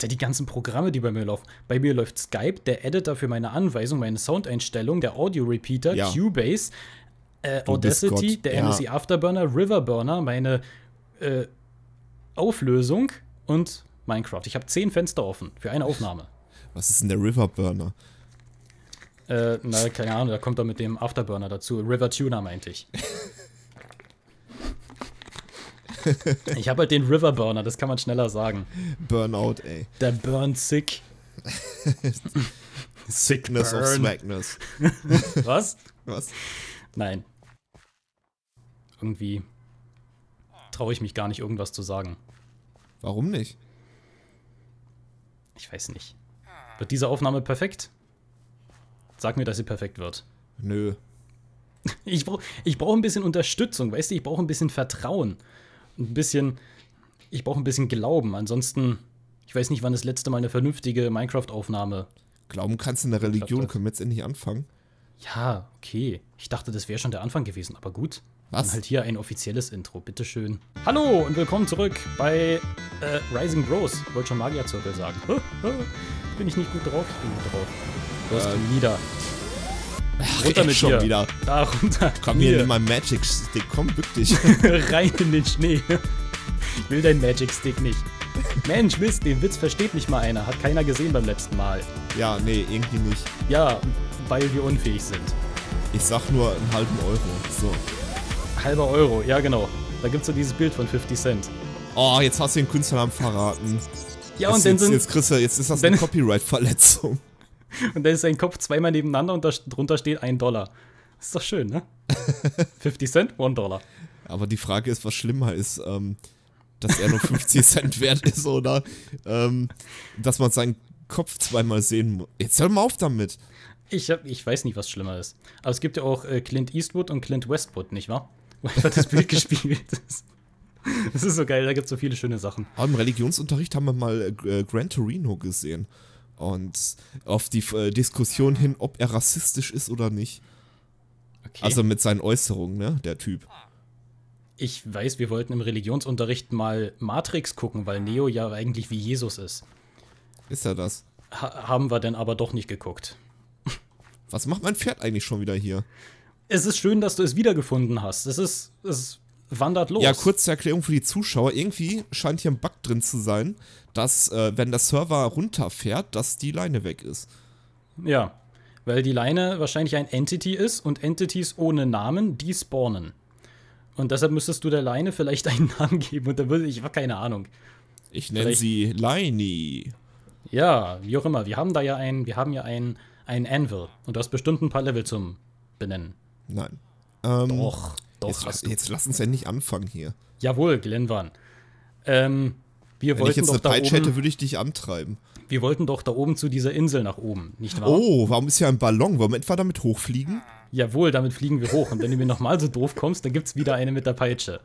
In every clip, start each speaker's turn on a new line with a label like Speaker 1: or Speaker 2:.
Speaker 1: Alter, die ganzen Programme, die bei mir laufen. Bei mir läuft Skype, der Editor für meine Anweisung, meine Soundeinstellung, der Audio-Repeater, ja. Cubase, äh, Audacity, der ja. MSI Afterburner, Riverburner, meine äh, Auflösung und Minecraft. Ich habe zehn Fenster offen für eine Aufnahme.
Speaker 2: Was ist denn der Riverburner?
Speaker 1: Äh, na, keine Ahnung, da kommt er mit dem Afterburner dazu. River Tuner meinte ich. ich habe halt den River Burner, das kann man schneller sagen. Burnout, ey. Der Burn Sick. Sickness burn. of Smackness. Was? Was? Nein. Irgendwie traue ich mich gar nicht, irgendwas zu sagen. Warum nicht? Ich weiß nicht. Wird diese Aufnahme perfekt? Sag mir, dass sie perfekt wird. Nö. Ich brauche ich brauch ein bisschen Unterstützung, weißt du? Ich brauche ein bisschen Vertrauen ein bisschen, ich brauche ein bisschen Glauben. Ansonsten, ich weiß nicht, wann das letzte Mal eine vernünftige Minecraft-Aufnahme. Glauben kannst du in der Religion, können wir jetzt endlich anfangen. Ja, okay. Ich dachte, das wäre schon der Anfang gewesen, aber gut. Was? Dann halt hier ein offizielles Intro, bitteschön. Hallo und willkommen zurück bei äh, Rising Bros. Ich wollte schon Magierzirkel sagen. bin ich nicht gut drauf? Ich bin gut drauf. Du hast ähm, nieder.
Speaker 2: Ach, runter mit schon dir. wieder. Da runter. Komm hier, nimm meinen Magic Stick. Komm, bück dich.
Speaker 1: Rein in den Schnee. Ich will deinen Magic Stick nicht. Mensch, Mist, den Witz versteht nicht mal einer. Hat keiner gesehen beim letzten Mal. Ja, nee, irgendwie nicht. Ja, weil wir unfähig sind. Ich sag nur einen halben Euro. So. Halber Euro, ja genau.
Speaker 2: Da gibt's so dieses Bild von 50 Cent. Oh, jetzt hast du den Künstlernamen verraten. Ja, und jetzt, dann sind. Jetzt, Chris, jetzt ist das eine Copyright-Verletzung.
Speaker 1: Und dann ist sein Kopf zweimal nebeneinander und darunter steht ein Dollar. ist doch schön, ne? 50 Cent, One Dollar. Aber die
Speaker 2: Frage ist, was schlimmer ist, ähm, dass er nur 50 Cent wert ist oder ähm,
Speaker 1: dass man seinen Kopf zweimal sehen muss. Jetzt hör mal auf damit. Ich, hab, ich weiß nicht, was schlimmer ist. Aber es gibt ja auch äh, Clint Eastwood und Clint Westwood, nicht wahr? Weil einfach das Bild gespielt ist. Das ist so geil, da gibt es so viele schöne Sachen. Aber Im Religionsunterricht haben wir mal äh,
Speaker 2: Gran Torino gesehen. Und auf die äh, Diskussion hin, ob er rassistisch ist oder nicht. Okay. Also mit seinen Äußerungen, ne, der Typ.
Speaker 1: Ich weiß, wir wollten im Religionsunterricht mal Matrix gucken, weil Neo ja eigentlich wie Jesus ist. Ist er das? Ha haben wir denn aber doch nicht geguckt. Was macht mein Pferd eigentlich schon wieder hier? Es ist schön, dass du es wiedergefunden hast. Es ist, es ist
Speaker 2: wandert los. Ja, kurze Erklärung für die Zuschauer. Irgendwie scheint hier ein Bug drin zu sein, dass, äh, wenn der Server
Speaker 1: runterfährt, dass die Leine weg ist. Ja, weil die Leine wahrscheinlich ein Entity ist und Entities ohne Namen, die spawnen. Und deshalb müsstest du der Leine vielleicht einen Namen geben und dann würde ich, ich keine Ahnung. Ich nenne sie Leini. Ja, wie auch immer. Wir haben da ja einen, wir haben ja einen, einen Anvil. Und du hast bestimmt ein paar Level zum Benennen. Nein. Ähm, Doch. Doch, jetzt, hast du. Jetzt lass uns ja nicht anfangen hier. Jawohl, Glenwan. Ähm, wir Wenn wollten ich jetzt doch eine da Peitsche hätte, würde ich dich antreiben. Wir wollten doch da oben zu dieser Insel nach oben, nicht wahr? Oh, warum ist hier ein Ballon? Wollen wir etwa damit hochfliegen? Jawohl, damit fliegen wir hoch. Und wenn du mir nochmal so doof kommst, dann gibt's wieder eine mit der Peitsche.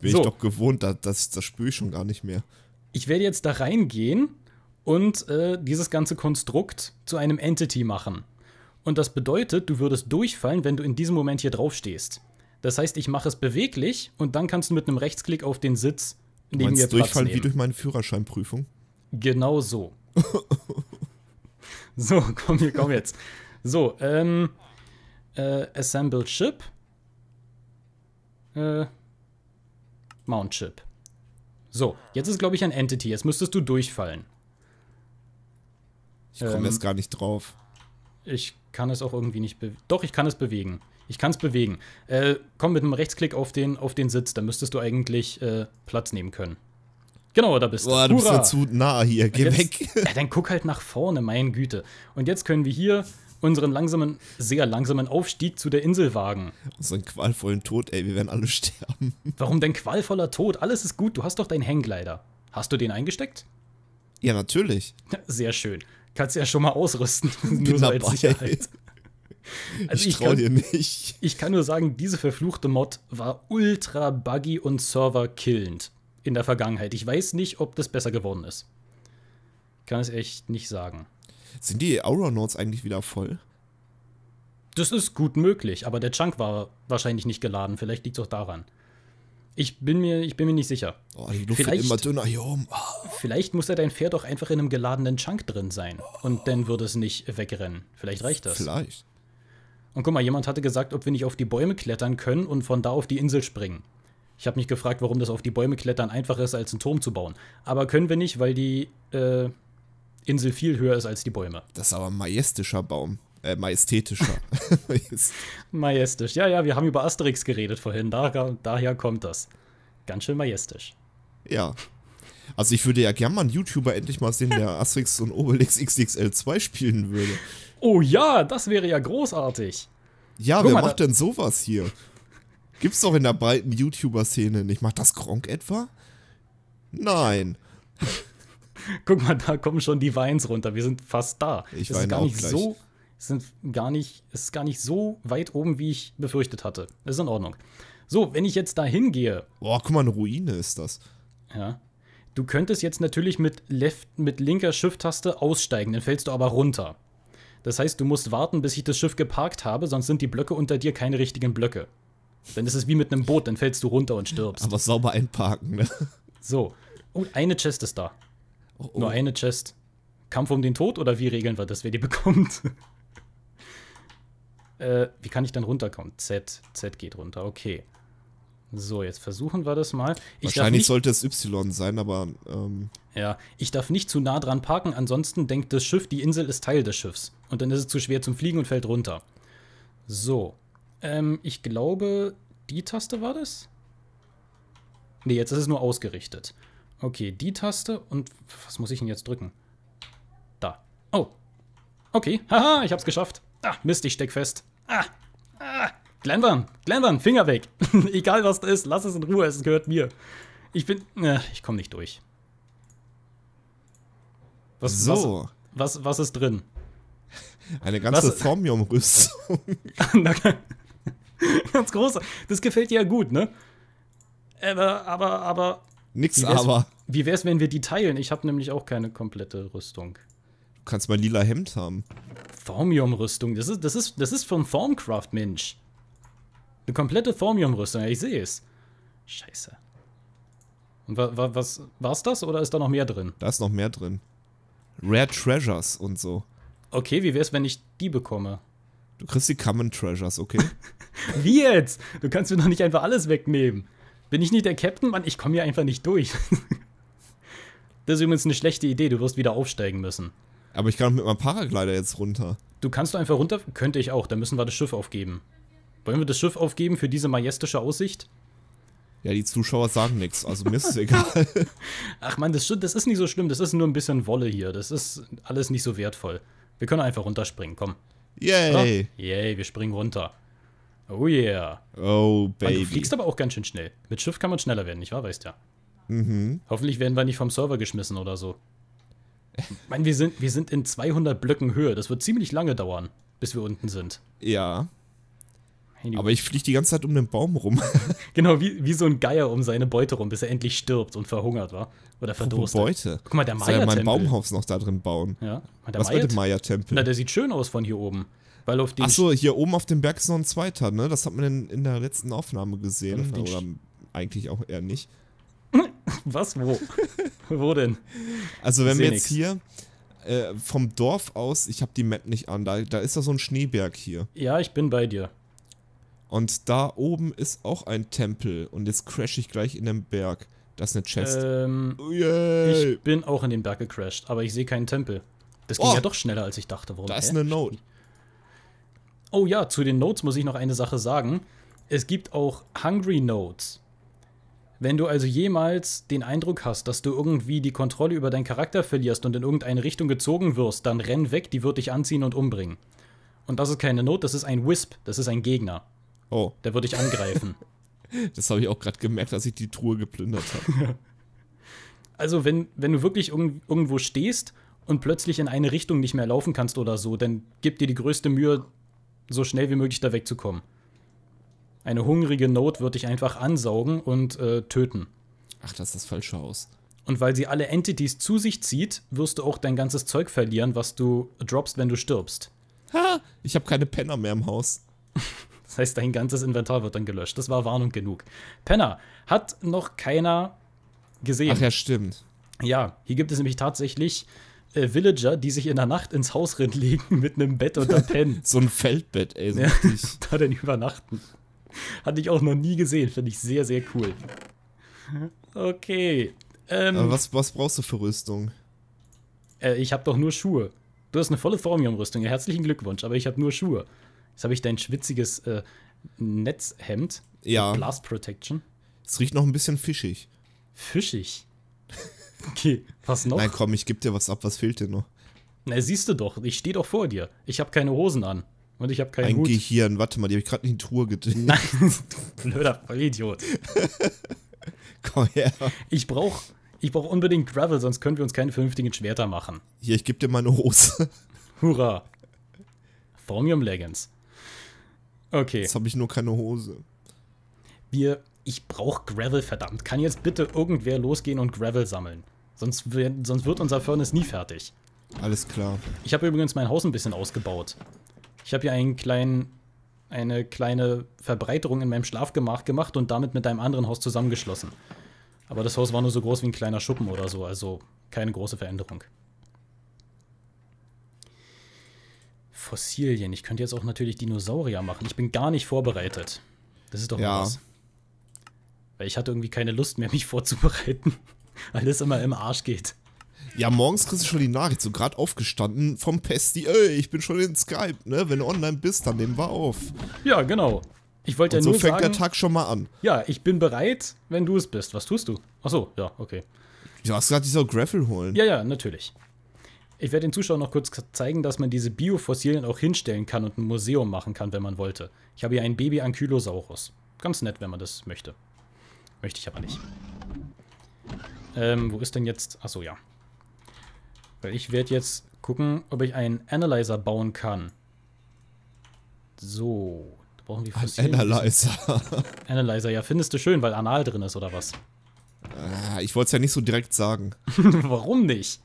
Speaker 1: Bin so. ich doch gewohnt, das, das, das spüre ich schon gar nicht mehr. Ich werde jetzt da reingehen und äh, dieses ganze Konstrukt zu einem Entity machen. Und das bedeutet, du würdest durchfallen, wenn du in diesem Moment hier draufstehst. Das heißt, ich mache es beweglich und dann kannst du mit einem Rechtsklick auf den Sitz neben Meinst mir Platz Durchfall nehmen. wie durch meine Führerscheinprüfung. Genau so. so, komm hier, komm jetzt. So, ähm, äh, Assemble Chip. Äh, Mount Chip. So, jetzt ist, glaube ich, ein Entity. Jetzt müsstest du durchfallen. Ich komme ähm, jetzt gar nicht drauf. Ich kann es auch irgendwie nicht bewegen. Doch, ich kann es bewegen. Ich kann es bewegen. Äh, komm mit einem Rechtsklick auf den, auf den Sitz, da müsstest du eigentlich äh, Platz nehmen können. Genau, da bist du. Boah, du bist ja zu nah
Speaker 2: hier, geh jetzt, weg.
Speaker 1: Ja, dann guck halt nach vorne, meine Güte. Und jetzt können wir hier unseren langsamen, sehr langsamen Aufstieg zu der Insel wagen. Unseren qualvollen Tod, ey, wir werden alle sterben. Warum denn qualvoller Tod? Alles ist gut, du hast doch deinen Hanglider. Hast du den eingesteckt? Ja, natürlich. Sehr schön. Kannst ja schon mal ausrüsten, nur so als Sicherheit. Also ich, traue dir nicht. Ich kann nur sagen, diese verfluchte Mod war ultra buggy und server-killend in der Vergangenheit. Ich weiß nicht, ob das besser geworden ist. Ich kann es echt nicht sagen. Sind die Auronauts eigentlich wieder voll? Das ist gut möglich, aber der Chunk war wahrscheinlich nicht geladen. Vielleicht liegt es auch daran. Ich bin mir, ich bin mir nicht sicher. Oh, die Luft vielleicht, immer dünner hier oben. Ah. Vielleicht muss ja dein Pferd auch einfach in einem geladenen Chunk drin sein. Und dann würde es nicht wegrennen. Vielleicht reicht das. Vielleicht. Und guck mal, jemand hatte gesagt, ob wir nicht auf die Bäume klettern können und von da auf die Insel springen. Ich habe mich gefragt, warum das auf die Bäume klettern einfacher ist, als einen Turm zu bauen. Aber können wir nicht, weil die äh, Insel viel höher ist als die Bäume. Das ist aber ein majestischer Baum. Äh, majestätischer. Majestisch. Ja, ja, wir haben über Asterix geredet vorhin. Da, daher kommt das. Ganz schön majestisch.
Speaker 2: Ja. Also ich würde ja gern mal einen YouTuber endlich mal sehen, der Asterix und Obelix XXL2 spielen würde.
Speaker 1: Oh ja, das wäre ja
Speaker 2: großartig.
Speaker 1: Ja, Guck wer macht
Speaker 2: denn sowas hier? Gibt's doch in der breiten YouTuber-Szene nicht. Macht das Gronk
Speaker 1: etwa? Nein. Guck mal, da kommen schon die Weins runter. Wir sind fast da. Ich es weine ist gar auch nicht gleich. so, sind gar nicht, es ist gar nicht so weit oben, wie ich befürchtet hatte. ist in Ordnung. So, wenn ich jetzt da hingehe. Boah, guck mal, eine Ruine ist das. Ja. Du könntest jetzt natürlich mit, left, mit linker Shift-Taste aussteigen, dann fällst du aber runter. Das heißt, du musst warten, bis ich das Schiff geparkt habe, sonst sind die Blöcke unter dir keine richtigen Blöcke. Dann ist es wie mit einem Boot, dann fällst du runter und stirbst. Aber sauber einparken, ne? So. Oh, eine Chest ist da. Oh, oh. Nur eine Chest. Kampf um den Tod oder wie regeln wir das, wer die bekommt? äh, wie kann ich dann runterkommen? Z. Z geht runter, okay. So, jetzt versuchen wir das mal. Ich Wahrscheinlich
Speaker 2: sollte es Y sein, aber. Ähm
Speaker 1: ja, ich darf nicht zu nah dran parken, ansonsten denkt das Schiff, die Insel ist Teil des Schiffs. Und dann ist es zu schwer zum Fliegen und fällt runter. So. Ähm, ich glaube, die Taste war das? Ne, jetzt ist es nur ausgerichtet. Okay, die Taste und was muss ich denn jetzt drücken? Da. Oh. Okay, haha, ich hab's geschafft. Ah, Mist, ich steck fest. Ah, ah. Glenburn, Glenburn, Finger weg. Egal was da ist, lass es in Ruhe, es gehört mir. Ich bin, äh, ich komme nicht durch. Was, so. Was, was, was ist drin? Eine ganze
Speaker 2: Formium-Rüstung.
Speaker 1: Ganz große. Das gefällt dir ja gut, ne? Aber, aber, aber. Nix wie aber. Wie wär's, wenn wir die teilen? Ich habe nämlich auch keine komplette Rüstung. Du kannst mal lila Hemd haben. Formium-Rüstung, das ist, das, ist, das ist von Formcraft, Mensch. Eine komplette Formium-Rüstung, ja, ich sehe es. Scheiße. Und wa, wa, was war's das oder ist da noch mehr drin? Da ist noch mehr drin. Rare Treasures und so. Okay, wie wär's, wenn ich die bekomme? Du kriegst die Common Treasures, okay? wie jetzt? Du kannst mir doch nicht einfach alles wegnehmen. Bin ich nicht der Captain? Mann, ich komme hier einfach nicht durch. das ist übrigens eine schlechte Idee, du wirst wieder aufsteigen müssen. Aber ich kann mit meinem Paraglider jetzt runter. Du kannst du einfach runter? Könnte ich auch, dann müssen wir das Schiff aufgeben. Wollen wir das Schiff aufgeben für diese majestische Aussicht? Ja, die Zuschauer sagen nichts, also mir ist es egal. Ach man, das, das ist nicht so schlimm, das ist nur ein bisschen Wolle hier. Das ist alles nicht so wertvoll. Wir können einfach runterspringen, komm. Yay! Oh, yay, wir springen runter. Oh yeah. Oh, Baby. Man, du fliegst aber auch ganz schön schnell. Mit Schiff kann man schneller werden, nicht wahr? Weißt ja. Mhm. Hoffentlich werden wir nicht vom Server geschmissen oder so. Ich meine, wir sind, wir sind in 200 Blöcken Höhe. Das wird ziemlich lange dauern, bis wir unten sind. Ja. Aber ich fliege die ganze Zeit um den Baum rum. genau, wie, wie so ein Geier um seine Beute rum, bis er endlich stirbt und verhungert war. Oder verdurstet. Oh, Beute. Guck mal, der Maya-Tempel. Soll ja mein Baumhaus
Speaker 2: noch da drin bauen. Ja. Der Was der Maya-Tempel? Na, der sieht schön aus von hier oben.
Speaker 1: Weil auf den Ach so,
Speaker 2: hier oben auf dem Berg ist noch ein zweiter, ne? Das hat man in, in der letzten Aufnahme gesehen. Oder eigentlich auch eher nicht. Was? Wo? Wo denn? Also wenn wir jetzt nix. hier äh, vom Dorf aus, ich habe die Map nicht an, da, da ist da so ein Schneeberg hier. Ja, ich bin bei dir. Und da oben ist auch ein Tempel. Und jetzt crash ich gleich in den Berg. Das ist eine Chest.
Speaker 1: Ähm, oh, Yay. ich bin auch in den Berg gecrashed, aber ich sehe keinen Tempel. Das ging oh. ja doch schneller, als ich dachte. Warum? Da ist eine Note. Oh ja, zu den Notes muss ich noch eine Sache sagen. Es gibt auch Hungry Notes. Wenn du also jemals den Eindruck hast, dass du irgendwie die Kontrolle über deinen Charakter verlierst und in irgendeine Richtung gezogen wirst, dann renn weg, die wird dich anziehen und umbringen. Und das ist keine Note, das ist ein Wisp, das ist ein Gegner. Oh. Der würde ich angreifen. das habe ich auch gerade gemerkt, als ich die Truhe geplündert habe. also, wenn, wenn du wirklich irgendwo stehst und plötzlich in eine Richtung nicht mehr laufen kannst oder so, dann gib dir die größte Mühe, so schnell wie möglich da wegzukommen. Eine hungrige Note wird dich einfach ansaugen und äh, töten. Ach, das ist das falsche Haus. Und weil sie alle Entities zu sich zieht, wirst du auch dein ganzes Zeug verlieren, was du droppst, wenn du stirbst. Ha! Ich habe keine Penner mehr im Haus. Das heißt, dein ganzes Inventar wird dann gelöscht. Das war Warnung genug. Penner hat noch keiner gesehen. Ach ja, stimmt. Ja, hier gibt es nämlich tatsächlich äh, Villager, die sich in der Nacht ins Haus legen mit einem Bett und einem Pen. so ein Feldbett, ey. So ja, da denn übernachten. Hatte ich auch noch nie gesehen. Finde ich sehr, sehr cool. Okay. Ähm, was, was brauchst du für Rüstung? Äh, ich habe doch nur Schuhe. Du hast eine volle formium rüstung Ja, herzlichen Glückwunsch, aber ich habe nur Schuhe. Jetzt habe ich dein schwitziges äh, Netzhemd. Ja. Blast Protection. Es riecht noch ein bisschen fischig. Fischig? Okay, was noch? Nein, komm, ich gebe dir was ab. Was fehlt dir noch? Na, siehst du doch. Ich stehe doch vor dir. Ich habe keine Hosen an. Und ich habe keinen Ein Hut.
Speaker 2: Gehirn. Warte mal, die habe ich gerade in die Tour gedreht. Nein, du
Speaker 1: blöder Vollidiot. komm her. Ich brauche ich brauch unbedingt Gravel, sonst können wir uns keine vernünftigen Schwerter machen. Hier, ich gebe dir meine Hose. Hurra. Formium Leggings. Okay. Jetzt habe ich nur keine Hose. Wir, ich brauche Gravel, verdammt. Kann jetzt bitte irgendwer losgehen und Gravel sammeln? Sonst, wär, sonst wird unser Furnace nie fertig. Alles klar. Ich habe übrigens mein Haus ein bisschen ausgebaut. Ich habe hier einen kleinen, eine kleine Verbreiterung in meinem Schlafgemach gemacht und damit mit einem anderen Haus zusammengeschlossen. Aber das Haus war nur so groß wie ein kleiner Schuppen oder so, also keine große Veränderung. Fossilien. Ich könnte jetzt auch natürlich Dinosaurier machen. Ich bin gar nicht vorbereitet. Das ist doch ja. was. Weil ich hatte irgendwie keine Lust mehr, mich vorzubereiten. weil Alles immer im Arsch geht. Ja, morgens
Speaker 2: kriegst du schon die Nachricht, so gerade aufgestanden vom Pesti, ey, ich bin schon in Skype, ne? Wenn du online bist,
Speaker 1: dann nehmen wir auf. Ja, genau. Ich wollte ja so nur So fängt der Tag schon mal an. Ja, ich bin bereit, wenn du es bist. Was tust du? Ach so, ja, okay. Du hast gerade dieser Graffel holen. Ja, ja, natürlich. Ich werde den Zuschauern noch kurz zeigen, dass man diese Biofossilien auch hinstellen kann und ein Museum machen kann, wenn man wollte. Ich habe hier ein Baby Ankylosaurus. Ganz nett, wenn man das möchte. Möchte ich aber nicht. Ähm, wo ist denn jetzt... Achso, ja. Weil ich werde jetzt gucken, ob ich einen Analyzer bauen kann. So. Da brauchen wir Fossilien. Ein Analyzer. Analyzer, ja. Findest du schön, weil Anal drin ist, oder was? Ah, ich wollte es ja nicht so direkt sagen. Warum nicht?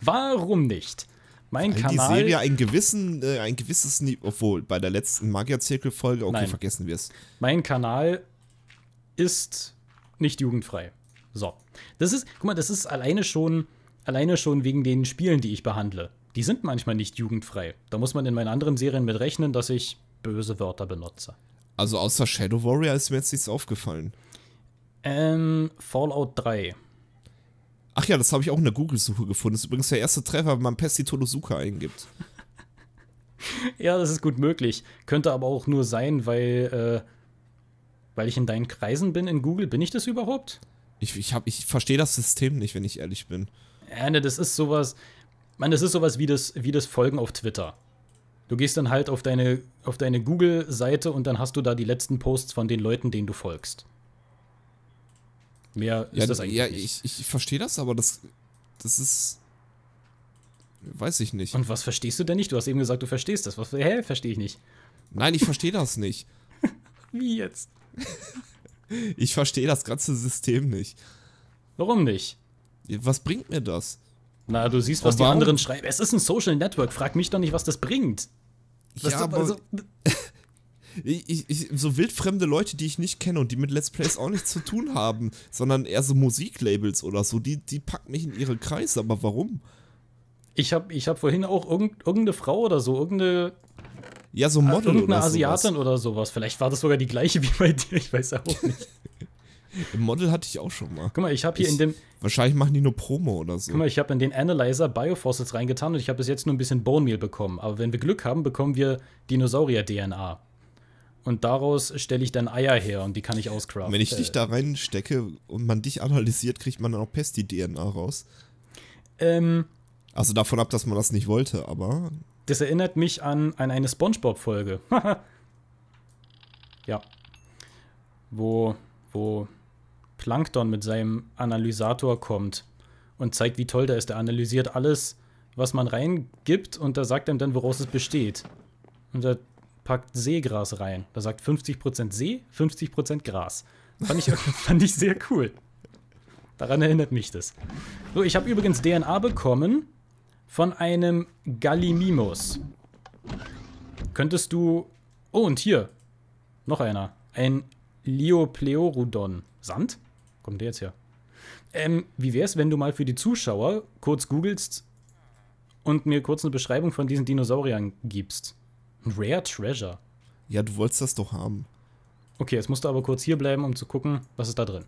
Speaker 1: Warum nicht? Mein Weil Kanal. Die Serie ein,
Speaker 2: gewissen, äh, ein gewisses Niveau, obwohl bei der
Speaker 1: letzten Magier-Zirkel-Folge, okay, Nein. vergessen wir es. Mein Kanal ist nicht jugendfrei. So. Das ist, guck mal, das ist alleine schon, alleine schon wegen den Spielen, die ich behandle. Die sind manchmal nicht jugendfrei. Da muss man in meinen anderen Serien mit rechnen, dass ich böse Wörter benutze. Also außer Shadow Warrior ist mir jetzt nichts aufgefallen.
Speaker 2: Ähm, Fallout 3. Ach ja, das habe ich auch in der Google-Suche gefunden. Das ist übrigens
Speaker 1: der erste Treffer, wenn man Pesti Tolosuka eingibt. ja, das ist gut möglich. Könnte aber auch nur sein, weil, äh, weil ich in deinen Kreisen bin in Google. Bin ich das überhaupt? Ich, ich, ich verstehe das System nicht, wenn ich ehrlich bin. Ja, ne, das ist sowas. Man, das ist sowas wie das, wie das Folgen auf Twitter. Du gehst dann halt auf deine, auf deine Google-Seite und dann hast du da die letzten Posts von den Leuten, denen du folgst. Mehr ist ja, das eigentlich. Ja, nicht. ich, ich verstehe das, aber das, das ist. Weiß ich nicht. Und was verstehst du denn nicht? Du hast eben gesagt, du verstehst das. Was, hä? Verstehe ich nicht. Nein, ich verstehe das nicht. Wie jetzt? Ich verstehe das ganze System nicht. Warum nicht? Was bringt mir das? Na, du siehst, was die anderen schreiben. Es ist ein Social Network. Frag mich doch nicht, was das bringt. Was ja, du, aber also,
Speaker 2: ich, ich, so wildfremde Leute, die ich nicht kenne und die mit Let's Plays auch nichts zu tun haben, sondern eher so Musiklabels oder so, die, die packen mich in ihre Kreise, aber warum?
Speaker 1: Ich habe ich hab vorhin auch irgend, irgendeine Frau oder so, irgendeine.
Speaker 2: Ja, so Model irgendeine oder Asiatin
Speaker 1: sowas. oder sowas. Vielleicht war das sogar die gleiche wie bei dir, ich weiß auch nicht. Im Model hatte ich auch schon mal. Guck mal, ich habe hier ich, in dem. Wahrscheinlich machen die nur Promo oder so. Guck mal, ich habe in den Analyzer Biofossils reingetan und ich habe bis jetzt nur ein bisschen Bone Meal bekommen. Aber wenn wir Glück haben, bekommen wir Dinosaurier-DNA und daraus stelle ich dann Eier her und die kann ich auscraften. Wenn ich dich da äh. reinstecke und man dich analysiert, kriegt man dann auch Pesti-DNA raus. Ähm,
Speaker 2: also davon ab, dass man das nicht wollte, aber.
Speaker 1: Das erinnert mich an, an eine Spongebob-Folge. ja. Wo, wo Plankton mit seinem Analysator kommt und zeigt, wie toll der ist. Der analysiert alles, was man reingibt und da sagt einem dann, woraus es besteht. Und da packt Seegras rein. Da sagt 50% See, 50% Gras. Fand ich, fand ich sehr cool. Daran erinnert mich das. So, ich habe übrigens DNA bekommen von einem Gallimimus. Könntest du... Oh, und hier. Noch einer. Ein Liopleorudon. Sand? Kommt der jetzt her? Ähm, wie es, wenn du mal für die Zuschauer kurz googelst und mir kurz eine Beschreibung von diesen Dinosauriern gibst? Ein Rare Treasure. Ja, du wolltest das doch haben. Okay, jetzt musst du aber kurz hier bleiben, um zu gucken, was ist da drin.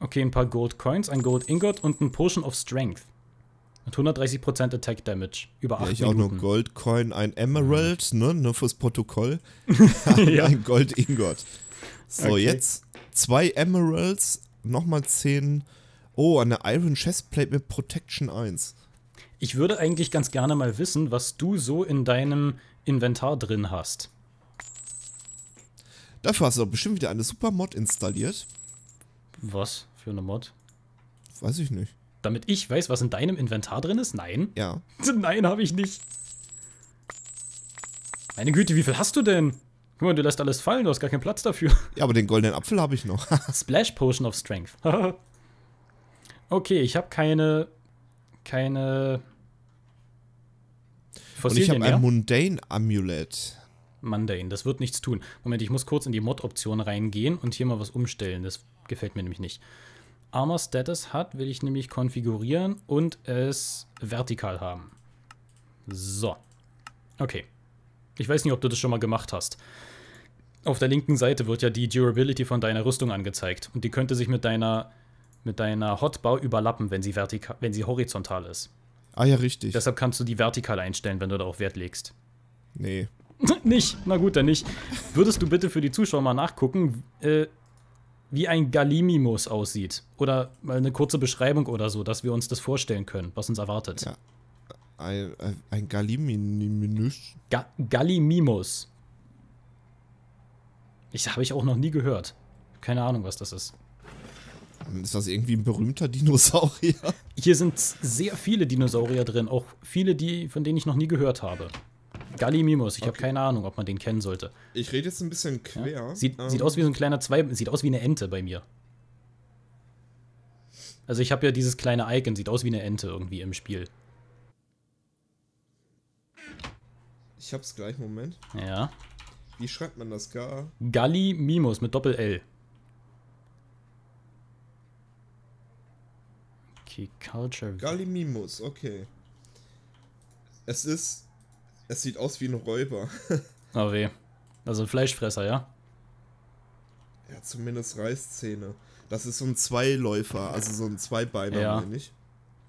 Speaker 1: Okay, ein paar Gold Coins, ein Gold Ingot und ein Potion of Strength. Mit 130% Attack Damage. Über 8 ja, ich Minuten. auch
Speaker 2: nur Gold Coin, ein Emerald, ne? Nur fürs Protokoll. ja. Ein Gold Ingot. So, okay. jetzt zwei Emeralds, nochmal 10. Oh, eine Iron Chestplate
Speaker 1: mit Protection 1. Ich würde eigentlich ganz gerne mal wissen, was du so in deinem Inventar drin hast. Dafür hast du doch bestimmt wieder eine super Mod installiert. Was für eine Mod? Weiß ich nicht. Damit ich weiß, was in deinem Inventar drin ist? Nein. Ja. Nein, habe ich nicht. Meine Güte, wie viel hast du denn? Guck mal, du lässt alles fallen, du hast gar keinen Platz dafür. Ja, aber den goldenen Apfel habe ich noch. Splash Potion of Strength. okay, ich habe keine keine Fossilien, Und ich habe ja? ein Mundane Amulett. Mundane, das wird nichts tun. Moment, ich muss kurz in die Mod-Option reingehen und hier mal was umstellen. Das gefällt mir nämlich nicht. Armor Status hat, will ich nämlich konfigurieren und es vertikal haben. So. Okay. Ich weiß nicht, ob du das schon mal gemacht hast. Auf der linken Seite wird ja die Durability von deiner Rüstung angezeigt. Und die könnte sich mit deiner, mit deiner Hotbar überlappen, wenn sie, wenn sie horizontal ist. Ah ja, richtig. Deshalb kannst du die vertikal einstellen, wenn du darauf Wert legst. Nee. nicht? Na gut, dann nicht. Würdest du bitte für die Zuschauer mal nachgucken, äh, wie ein Gallimimus aussieht? Oder mal eine kurze Beschreibung oder so, dass wir uns das vorstellen können, was uns erwartet. Ja. Ein, äh, ein Gallimimus? Ga Gallimimus. Ich, habe ich auch noch nie gehört. Keine Ahnung, was das ist. Ist das irgendwie ein berühmter Dinosaurier? Hier sind sehr viele Dinosaurier drin, auch viele, die, von denen ich noch nie gehört habe. Gallimimus, ich okay. habe keine Ahnung, ob man den kennen sollte. Ich rede jetzt ein bisschen quer. Ja? Sieht, ähm. sieht aus wie so ein kleiner Zwei, sieht aus wie eine Ente bei mir. Also ich habe ja dieses kleine Icon, sieht aus wie eine Ente irgendwie im Spiel. Ich
Speaker 2: hab's gleich, Moment. Ja. Wie schreibt man das? Gar
Speaker 1: Gallimimus mit Doppel-L.
Speaker 2: Culture. Gallimimus, okay. Es ist. Es sieht aus wie ein Räuber.
Speaker 1: oh weh. Also ein Fleischfresser, ja?
Speaker 2: Ja, zumindest Reißzähne. Das ist so ein Zweiläufer, also so ein Zweibeiner, ja. meine ich.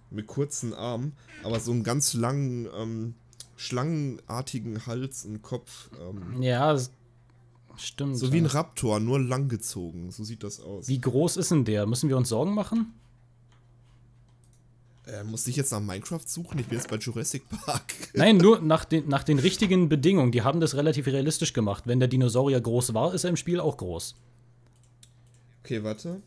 Speaker 2: Mit kurzen Armen, aber so einen ganz langen, ähm, schlangenartigen Hals und Kopf. Ähm, ja,
Speaker 1: stimmt. So wie ein
Speaker 2: Raptor, nur langgezogen.
Speaker 1: So sieht das aus. Wie groß ist denn der? Müssen wir uns Sorgen machen? Äh, muss ich jetzt nach Minecraft suchen? Ich bin jetzt bei Jurassic Park. Nein, nur nach den, nach den richtigen Bedingungen. Die haben das relativ realistisch gemacht. Wenn der Dinosaurier groß war, ist er im Spiel auch groß. Okay, warte.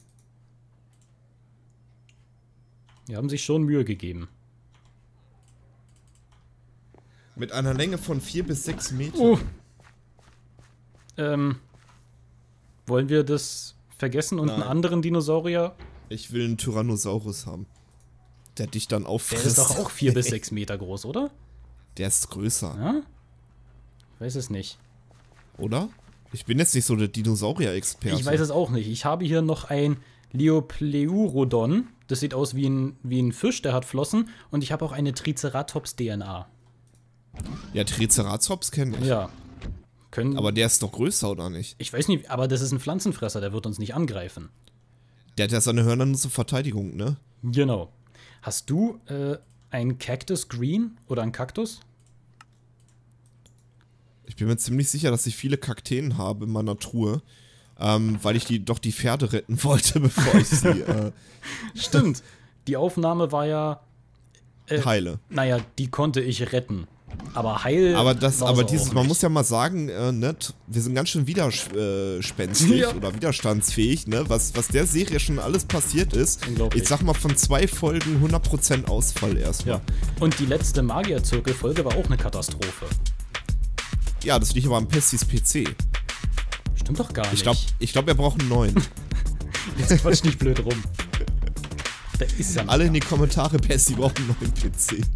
Speaker 1: Die haben sich schon Mühe gegeben.
Speaker 2: Mit einer Länge von 4 bis 6 Metern. Uh.
Speaker 1: Ähm, wollen wir das vergessen und Nein. einen anderen Dinosaurier? Ich will einen Tyrannosaurus haben
Speaker 2: der dich dann auffrisst. Der ist doch auch vier bis sechs Meter groß, oder? Der ist größer. Ja?
Speaker 1: Ich weiß es nicht. Oder? Ich bin jetzt nicht so der Dinosaurier-Experte. Ich weiß es auch nicht. Ich habe hier noch ein Leopleurodon. Das sieht aus wie ein, wie ein Fisch, der hat Flossen. Und ich habe auch eine Triceratops-DNA.
Speaker 2: Ja, Triceratops kenne ich. Ja. Können, aber der ist doch größer, oder nicht? Ich weiß
Speaker 1: nicht, aber das ist ein Pflanzenfresser, der wird uns nicht angreifen. Der hat ja seine Hörner nur zur Verteidigung, ne? Genau. Hast du äh, ein Cactus Green oder ein Kaktus?
Speaker 2: Ich bin mir ziemlich sicher, dass ich viele Kakteen habe in meiner Truhe, ähm, weil ich die doch die
Speaker 1: Pferde retten wollte, bevor ich sie. Äh Stimmt. Die Aufnahme war ja. Äh, Heile. Naja, die konnte ich retten. Aber heil. Aber das, aber dieses, man muss
Speaker 2: ja mal sagen, äh, ne, wir sind ganz schön widerspenstig ja. oder widerstandsfähig, ne? Was, was der Serie schon alles passiert ist. Ich sag mal, von zwei Folgen 100% Ausfall erstmal. Ja. Und die letzte Magierzirkel-Folge war auch eine Katastrophe. Ja, das liegt aber am Pestis PC. Stimmt doch gar nicht. Ich glaube, ich glaub, er braucht einen neuen. Jetzt quatsch nicht blöd rum. Der ist ja Alle in die Kommentare, Pessi braucht einen neuen PC.